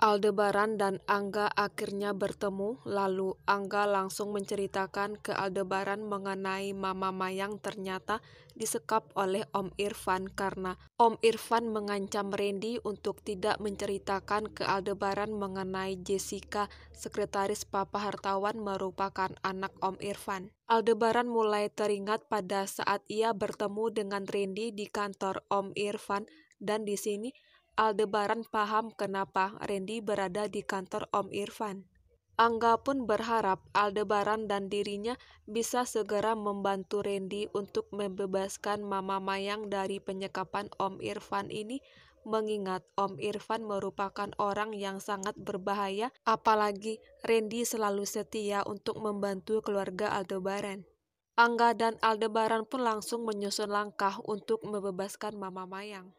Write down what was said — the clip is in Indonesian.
Aldebaran dan Angga akhirnya bertemu, lalu Angga langsung menceritakan ke Aldebaran mengenai Mama Mayang ternyata disekap oleh Om Irfan karena Om Irfan mengancam Randy untuk tidak menceritakan ke Aldebaran mengenai Jessica, sekretaris Papa Hartawan merupakan anak Om Irfan. Aldebaran mulai teringat pada saat ia bertemu dengan Randy di kantor Om Irfan dan di sini Aldebaran paham kenapa Randy berada di kantor Om Irfan. Angga pun berharap Aldebaran dan dirinya bisa segera membantu Randy untuk membebaskan Mama Mayang dari penyekapan Om Irfan ini mengingat Om Irfan merupakan orang yang sangat berbahaya apalagi Randy selalu setia untuk membantu keluarga Aldebaran. Angga dan Aldebaran pun langsung menyusun langkah untuk membebaskan Mama Mayang.